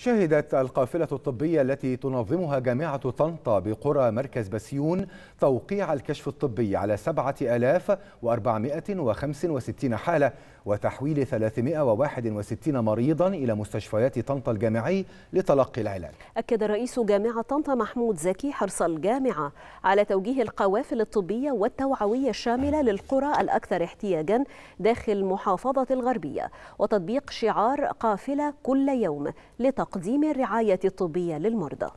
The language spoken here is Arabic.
شهدت القافلة الطبية التي تنظمها جامعة طنطا بقرى مركز بسيون توقيع الكشف الطبي على 7465 حالة وتحويل 361 مريضا إلى مستشفيات طنطا الجامعي لتلقي العلاج أكد رئيس جامعة طنطا محمود زكي حرص الجامعة على توجيه القوافل الطبية والتوعوية الشاملة للقرى الأكثر احتياجا داخل محافظة الغربية وتطبيق شعار قافلة كل يوم لتقوم تقديم الرعاية الطبية للمرضى